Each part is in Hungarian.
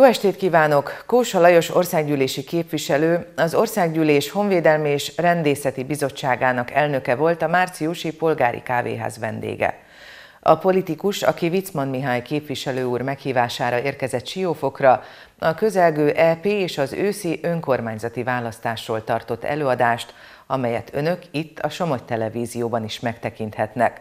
Jó estét kívánok! Kósa Lajos országgyűlési képviselő, az Országgyűlés Honvédelmi és Rendészeti Bizottságának elnöke volt a márciusi polgári kávéház vendége. A politikus, aki Vicman Mihály képviselő úr meghívására érkezett Siófokra, a közelgő EP és az őszi önkormányzati választásról tartott előadást, amelyet önök itt a Somogy Televízióban is megtekinthetnek.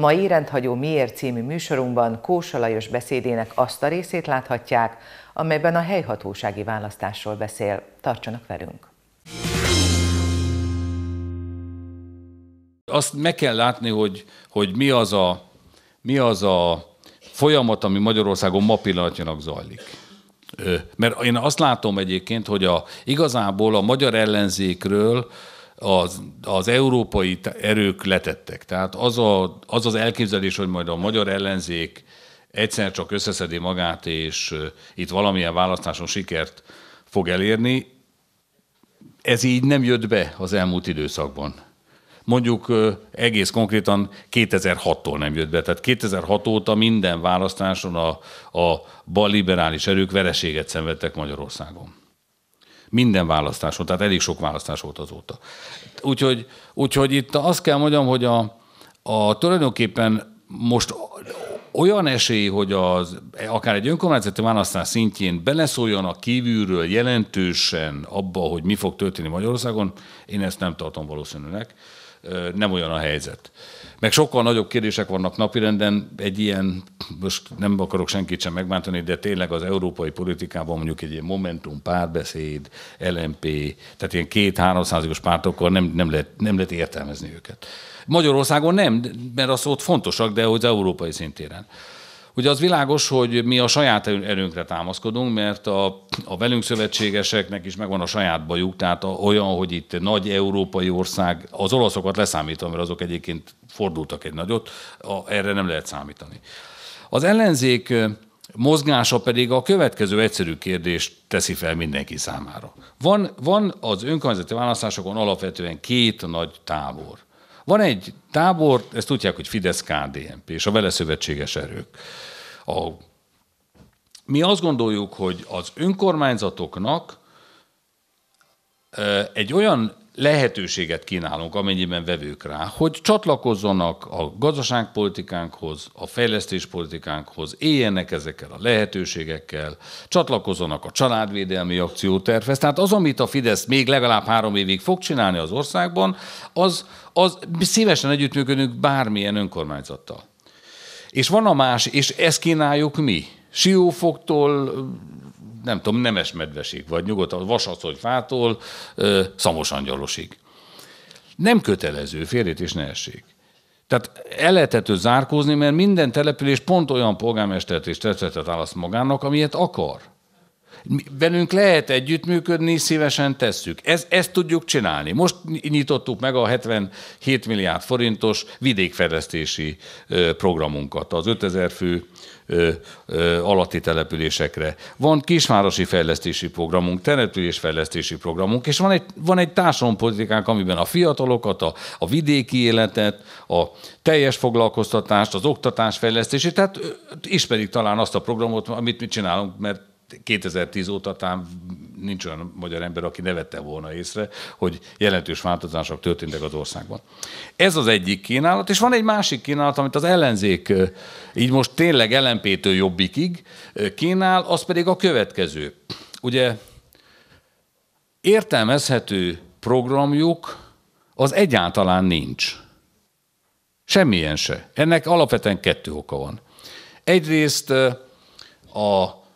Mai rendhagyó Miért című műsorunkban Kósa Lajos beszédének azt a részét láthatják, amelyben a helyhatósági választásról beszél. Tartsanak velünk! Azt meg kell látni, hogy, hogy mi, az a, mi az a folyamat, ami Magyarországon ma pillanatnyilag zajlik. Mert én azt látom egyébként, hogy a, igazából a magyar ellenzékről az, az európai erők letettek. Tehát az, a, az az elképzelés, hogy majd a magyar ellenzék egyszer csak összeszedi magát, és itt valamilyen választáson sikert fog elérni, ez így nem jött be az elmúlt időszakban. Mondjuk egész konkrétan 2006-tól nem jött be. Tehát 2006 óta minden választáson a, a liberális erők vereséget szenvedtek Magyarországon. Minden választás volt, tehát elég sok választás volt azóta. Úgyhogy, úgyhogy itt azt kell mondjam, hogy a, a tulajdonképpen most olyan esély, hogy az, akár egy önkormányzati választás szintjén beleszóljon a kívülről jelentősen abba, hogy mi fog történni Magyarországon, én ezt nem tartom valószínűnek nem olyan a helyzet. Meg sokkal nagyobb kérdések vannak napirenden, egy ilyen, most nem akarok senkit sem megbántani, de tényleg az európai politikában mondjuk egy ilyen Momentum, párbeszéd, LMP, tehát ilyen két-háromszázigos pártokkal nem, nem, lehet, nem lehet értelmezni őket. Magyarországon nem, mert az ott fontosak, de hogy az európai szintéren. Ugye az világos, hogy mi a saját erőnkre támaszkodunk, mert a, a velünk szövetségeseknek is megvan a saját bajuk, tehát olyan, hogy itt nagy európai ország, az olaszokat leszámítva, mert azok egyébként fordultak egy nagyot, a, erre nem lehet számítani. Az ellenzék mozgása pedig a következő egyszerű kérdést teszi fel mindenki számára. Van, van az önkormányzati választásokon alapvetően két nagy tábor. Van egy tábor, ezt tudják, hogy fidesz KDMP és a vele szövetséges erők. A, mi azt gondoljuk, hogy az önkormányzatoknak egy olyan lehetőséget kínálunk, amennyiben vevők rá, hogy csatlakozzanak a gazdaságpolitikánkhoz, a fejlesztéspolitikánkhoz, éljenek ezekkel a lehetőségekkel, csatlakozzanak a családvédelmi akciótervhez. Tehát az, amit a Fidesz még legalább három évig fog csinálni az országban, az, az szívesen együttműködünk bármilyen önkormányzattal. És van a más, és ezt kínáljuk mi. Siófoktól nem tudom, nemes medvesig, vagy nyugodtan vasasszony fától ö, szamos angyalosig. Nem kötelező, férjét és ne essék. Tehát el lehetett zárkózni, mert minden település pont olyan polgármestert és testületet választ magának, amilyet akar. Velünk lehet együttműködni, szívesen tesszük. Ez, ezt tudjuk csinálni. Most nyitottuk meg a 77 milliárd forintos vidékfejlesztési programunkat, az 5000 fő alatti településekre. Van kisvárosi fejlesztési programunk, településfejlesztési programunk, és van egy, van egy társadalompolitikánk, amiben a fiatalokat, a, a vidéki életet, a teljes foglalkoztatást, az oktatásfejlesztését, tehát ismerik talán azt a programot, amit mi csinálunk, mert 2010 óta tám nincs olyan magyar ember, aki ne vette volna észre, hogy jelentős változások történtek az országban. Ez az egyik kínálat, és van egy másik kínálat, amit az ellenzék így most tényleg ellenpétől jobbikig kínál, az pedig a következő. Ugye értelmezhető programjuk az egyáltalán nincs. Semmilyen se. Ennek alapvetően kettő oka van. Egyrészt a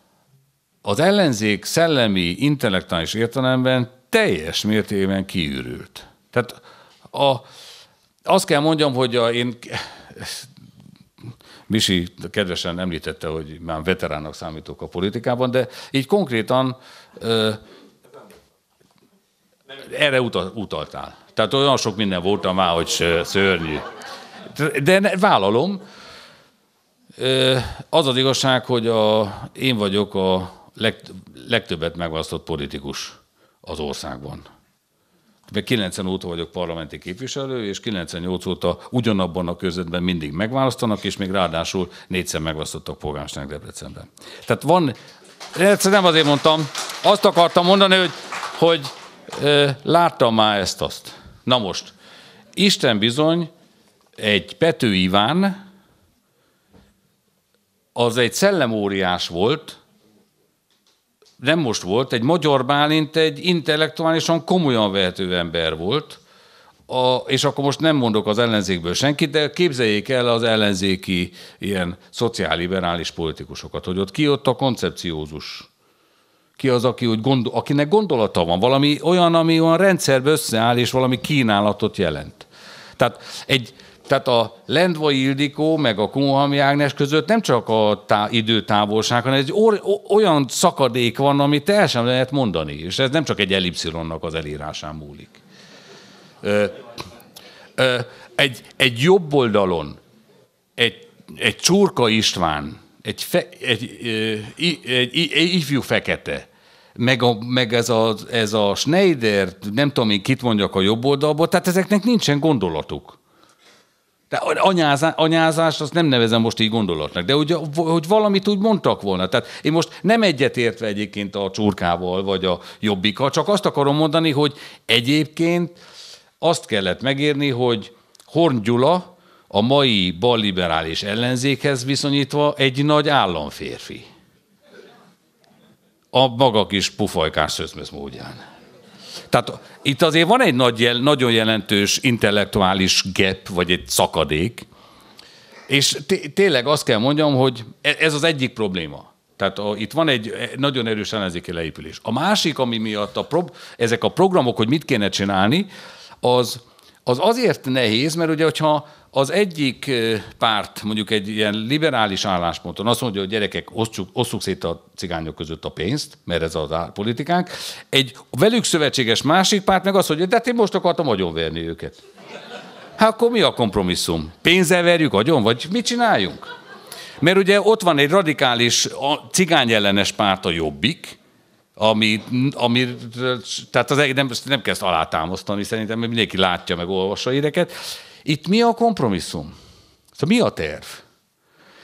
az ellenzék szellemi, intellektuális értelemben teljes mértékben kiürült. Tehát a, azt kell mondjam, hogy a, én Misi kedvesen említette, hogy már veteránnak számítok a politikában, de így konkrétan ö, erre utal, utaltál. Tehát olyan sok minden voltam már, hogy szörnyű. De ne, vállalom. Ö, az az igazság, hogy a, én vagyok a leg, legtöbbet megválasztott politikus az országban. Még 90 óta vagyok parlamenti képviselő, és 98 óta ugyanabban a közvetben mindig megválasztanak, és még ráadásul négyszer megválasztottak polgárság Debrecenben. Tehát van, nem azért mondtam, azt akartam mondani, hogy, hogy e, láttam már ezt-azt. Na most, Isten bizony, egy Pető Iván, az egy szellemóriás volt, nem most volt, egy Magyar Bálint egy intellektuálisan komolyan vehető ember volt, a, és akkor most nem mondok az ellenzékből senkit, de képzeljék el az ellenzéki ilyen szociálliberális politikusokat, hogy ott ki ott a koncepciózus. Ki az, aki úgy gondol, akinek gondolata van, valami olyan, ami olyan rendszerbe összeáll, és valami kínálatot jelent. Tehát egy, tehát a Lendvai Ildikó meg a Kunhalmi Ágnes között nem csak a tá- időtávolság, hanem egy or- olyan szakadék van, amit el sem lehet mondani. És ez nem csak egy elipszilonnak az elírásán múlik. Ö, ö, egy, egy jobb oldalon, egy, egy Csurka István, egy, fe, egy, egy, egy, egy ifjú fekete, meg, a, meg ez, a, ez a Schneider, nem tudom én kit mondjak a jobb oldalból, tehát ezeknek nincsen gondolatuk. De anyázás, anyázás azt nem nevezem most így gondolatnak, de hogy hogy valamit úgy mondtak volna. Tehát én most nem egyetértve egyébként a csurkával vagy a jobbikkal, csak azt akarom mondani, hogy egyébként azt kellett megérni, hogy Horn Gyula a mai balliberális ellenzékhez viszonyítva egy nagy államférfi. A maga kis pufajkás szözmöz módján. Tehát itt azért van egy nagy, jel, nagyon jelentős intellektuális gap, vagy egy szakadék, és tényleg azt kell mondjam, hogy e-, ez az egyik probléma. Tehát a, itt van egy e-, nagyon erős ellenzéki leépülés. A másik, ami miatt a prob, ezek a programok, hogy mit kéne csinálni, az az azért nehéz, mert ugye, hogyha az egyik párt mondjuk egy ilyen liberális állásponton azt mondja, hogy gyerekek, osszuk, osszuk szét a cigányok között a pénzt, mert ez az a politikánk, egy velük szövetséges másik párt meg azt mondja, de hát én most akartam agyonverni őket. Hát akkor mi a kompromisszum? Pénzzel verjük agyon, vagy mit csináljunk? Mert ugye ott van egy radikális cigányellenes párt a jobbik, ami, ami, tehát az, nem, nem kell ezt alátámasztani, szerintem mert mindenki látja, meg olvassa éreket. Itt mi a kompromisszum? Szóval mi a terv?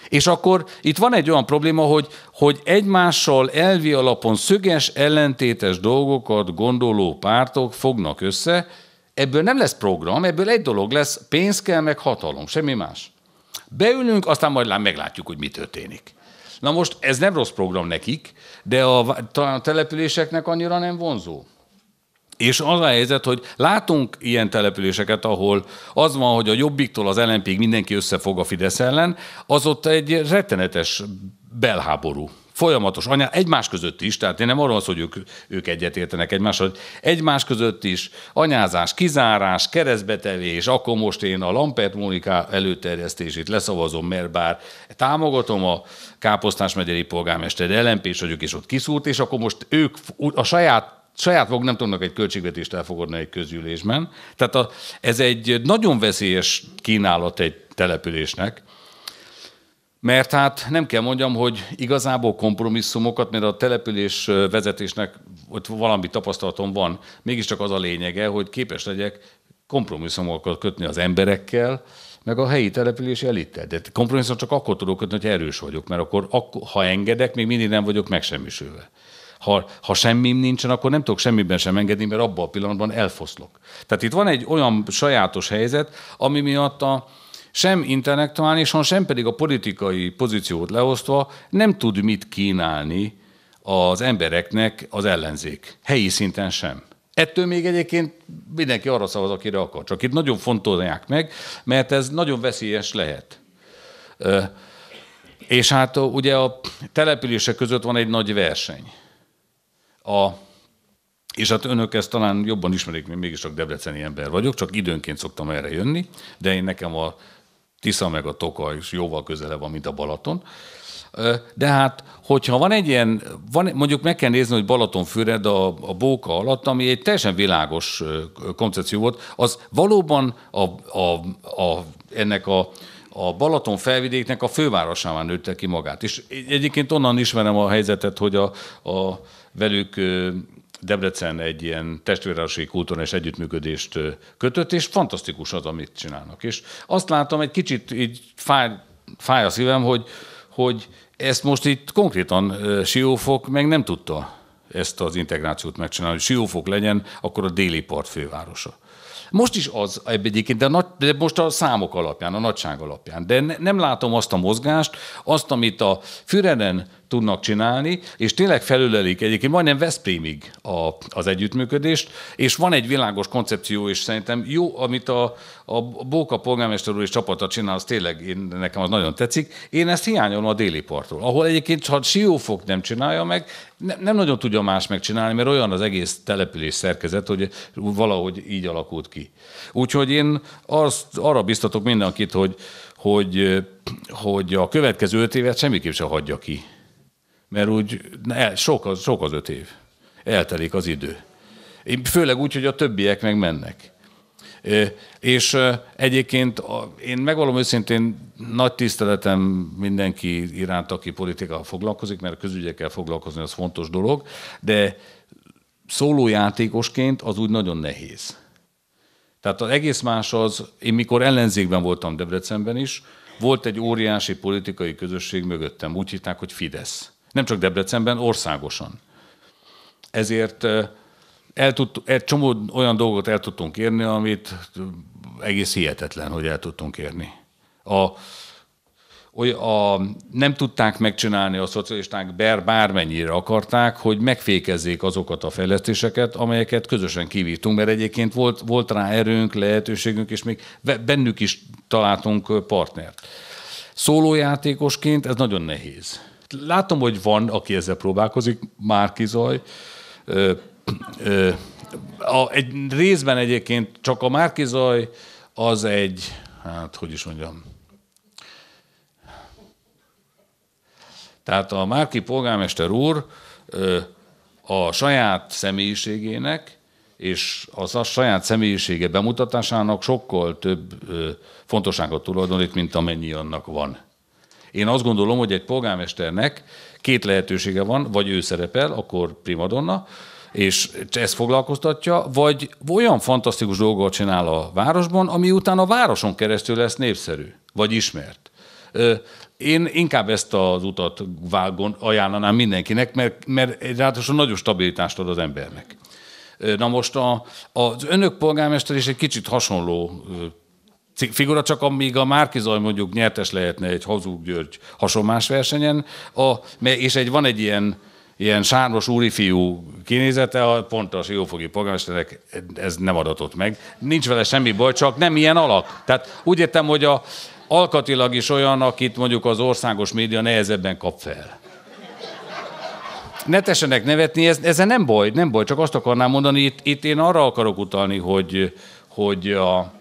És akkor itt van egy olyan probléma, hogy, hogy egymással elvi alapon szöges, ellentétes dolgokat gondoló pártok fognak össze, ebből nem lesz program, ebből egy dolog lesz, pénz kell, meg hatalom, semmi más. Beülünk, aztán majd meglátjuk, hogy mi történik. Na most ez nem rossz program nekik, de a, talán a településeknek annyira nem vonzó. És az a helyzet, hogy látunk ilyen településeket, ahol az van, hogy a Jobbiktól az lmp mindenki összefog a Fidesz ellen, az ott egy rettenetes belháború Folyamatos anya, egymás között is, tehát én nem arról szól, hogy ők, ők egyetértenek egymással, egymás között is anyázás, kizárás, keresztbetevés, akkor most én a Lampert Mónika előterjesztését leszavazom, mert bár támogatom a Káposztás megyeri polgármester lmp vagyok, és ott kiszúrt, és akkor most ők a saját saját maguk nem tudnak egy költségvetést elfogadni egy közgyűlésben. Tehát a, ez egy nagyon veszélyes kínálat egy településnek, mert hát nem kell mondjam, hogy igazából kompromisszumokat, mert a település vezetésnek ott valami tapasztalatom van, mégiscsak az a lényege, hogy képes legyek kompromisszumokat kötni az emberekkel, meg a helyi település elittel. De kompromisszum csak akkor tudok kötni, hogy erős vagyok, mert akkor, ha engedek, még mindig nem vagyok megsemmisülve. Ha, ha semmim nincsen, akkor nem tudok semmiben sem engedni, mert abban a pillanatban elfoszlok. Tehát itt van egy olyan sajátos helyzet, ami miatt a, sem intellektuálisan, sem pedig a politikai pozíciót leosztva nem tud mit kínálni az embereknek az ellenzék. Helyi szinten sem. Ettől még egyébként mindenki arra szavaz, akire akar. Csak itt nagyon fontolják meg, mert ez nagyon veszélyes lehet. És hát ugye a települések között van egy nagy verseny. A, és hát önök ezt talán jobban ismerik, mert mégis csak debreceni ember vagyok, csak időnként szoktam erre jönni, de én nekem a Tisza meg a Toka is jóval közelebb van, mint a Balaton. De hát, hogyha van egy ilyen, van, mondjuk meg kell nézni, hogy Balatonfüred a, a bóka alatt, ami egy teljesen világos koncepció volt, az valóban a, a, a, ennek a, a Balaton felvidéknek a fővárosában nőtte ki magát. És egyébként onnan ismerem a helyzetet, hogy a, a velük Debrecen egy ilyen testvérelsi kultúra és együttműködést kötött, és fantasztikus az, amit csinálnak. És azt látom, egy kicsit így fáj, fáj a szívem, hogy, hogy ezt most itt konkrétan Siófok meg nem tudta ezt az integrációt megcsinálni, hogy Siófok legyen, akkor a déli part fővárosa. Most is az egyébként, de, nagy, de most a számok alapján, a nagyság alapján. De ne, nem látom azt a mozgást, azt, amit a Füreden tudnak csinálni, és tényleg felülelik egyébként majdnem Veszprémig a, az együttműködést, és van egy világos koncepció, és szerintem jó, amit a, a Bóka polgármester úr és csapata csinál, az tényleg én, nekem az nagyon tetszik. Én ezt hiányolom a déli partról, ahol egyébként ha siófok nem csinálja meg, ne, nem nagyon tudja más megcsinálni, mert olyan az egész település szerkezet, hogy valahogy így alakult ki. Úgyhogy én azt, arra biztatok mindenkit, hogy, hogy, hogy a következő öt évet semmiképp sem hagyja ki mert úgy el, sok, az, sok az öt év. Eltelik az idő. Főleg úgy, hogy a többiek meg mennek. És egyébként én megvalom őszintén nagy tiszteletem mindenki iránt, aki politikával foglalkozik, mert a közügyekkel foglalkozni az fontos dolog, de szólójátékosként az úgy nagyon nehéz. Tehát az egész más az, én mikor ellenzékben voltam Debrecenben is, volt egy óriási politikai közösség mögöttem, úgy hitták, hogy Fidesz. Nem csak Debrecenben, országosan. Ezért el tud, egy csomó olyan dolgot el tudtunk érni, amit egész hihetetlen, hogy el tudtunk érni. A, a, nem tudták megcsinálni a szocialisták, bár bármennyire akarták, hogy megfékezzék azokat a fejlesztéseket, amelyeket közösen kivítunk, mert egyébként volt, volt rá erőnk, lehetőségünk, és még bennük is találtunk partnert. Szólójátékosként ez nagyon nehéz látom, hogy van, aki ezzel próbálkozik, Márki Zaj, a, egy részben egyébként csak a Márki Zaj az egy, hát hogy is mondjam, tehát a Márki polgármester úr a saját személyiségének és az a saját személyisége bemutatásának sokkal több fontosságot tulajdonít, mint amennyi annak van. Én azt gondolom, hogy egy polgármesternek két lehetősége van, vagy ő szerepel, akkor primadonna, és ezt foglalkoztatja, vagy olyan fantasztikus dolgot csinál a városban, ami után a városon keresztül lesz népszerű, vagy ismert. Én inkább ezt az utat vágon ajánlanám mindenkinek, mert, mert ráadásul nagyon stabilitást ad az embernek. Na most a, az önök polgármester is egy kicsit hasonló figura, csak amíg a Márkizaj mondjuk nyertes lehetne egy Hazug György hasonlás versenyen, a, és egy, van egy ilyen ilyen sármos fiú kinézete, a pont a siófogi polgármesternek ez nem adatott meg. Nincs vele semmi baj, csak nem ilyen alak. Tehát úgy értem, hogy a, alkatilag is olyan, akit mondjuk az országos média nehezebben kap fel. Ne tessenek nevetni, ez, ez nem baj, nem baj, csak azt akarnám mondani, itt, itt én arra akarok utalni, hogy, hogy a,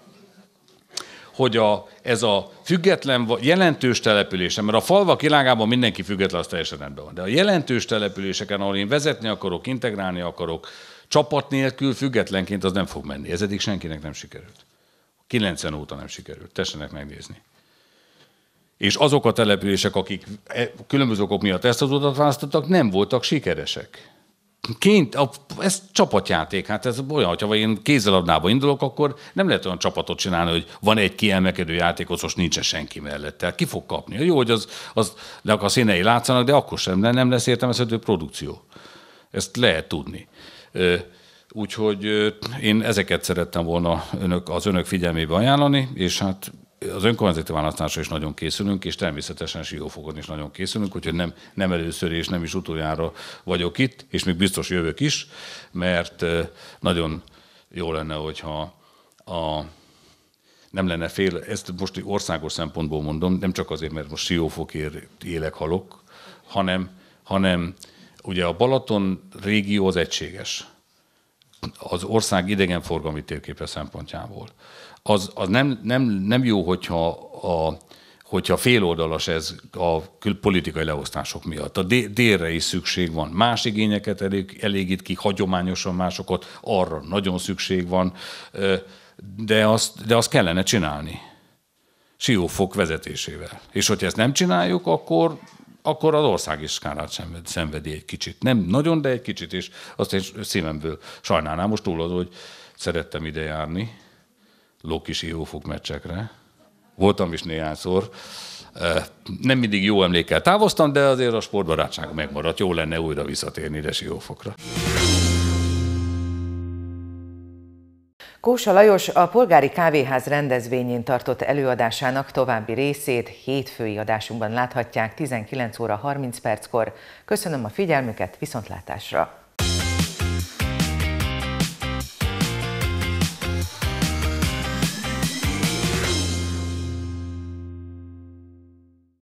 hogy a, ez a független, jelentős településen, mert a falvak világában mindenki független, az teljesen rendben van, de a jelentős településeken, ahol én vezetni akarok, integrálni akarok, csapat nélkül függetlenként az nem fog menni. Ez eddig senkinek nem sikerült. 90 óta nem sikerült. Tessenek megnézni. És azok a települések, akik e, különböző okok miatt ezt az utat választottak, nem voltak sikeresek. Kint, a, ez csapatjáték, hát ez olyan, hogyha én kézzelabdába indulok, akkor nem lehet olyan csapatot csinálni, hogy van egy kiemelkedő játékos, most nincsen senki mellett. Tehát ki fog kapni? Jó, hogy az, az de a színei látszanak, de akkor sem, de nem lesz értelmezhető produkció. Ezt lehet tudni. Úgyhogy én ezeket szerettem volna önök, az önök figyelmébe ajánlani, és hát az önkormányzati választásra is nagyon készülünk, és természetesen siófokon is nagyon készülünk, úgyhogy nem, nem először és nem is utoljára vagyok itt, és még biztos jövök is, mert nagyon jó lenne, hogyha a nem lenne fél, ezt most országos szempontból mondom, nem csak azért, mert most siófokért élek, halok, hanem, hanem ugye a Balaton régió az egységes az ország idegenforgalmi térképe szempontjából az, az nem, nem, nem jó, hogyha a, hogyha féloldalas ez a politikai leosztások miatt. A délre is szükség van. Más igényeket elég, elégít ki, hagyományosan másokat, arra nagyon szükség van, de azt, de azt kellene csinálni. Siófok vezetésével. És hogyha ezt nem csináljuk, akkor akkor az ország is kárát szenved, szenvedi egy kicsit. Nem nagyon, de egy kicsit, és azt én szívemből sajnálnám. Most túl az, hogy szerettem ide járni, Lokis Jófok meccsekre. Voltam is néhányszor. Nem mindig jó emlékkel távoztam, de azért a sportbarátság megmaradt. Jó lenne újra visszatérni ide Siófokra. Kósa Lajos a Polgári Kávéház rendezvényén tartott előadásának további részét hétfői adásunkban láthatják 19 óra 30 perckor. Köszönöm a figyelmüket, viszontlátásra!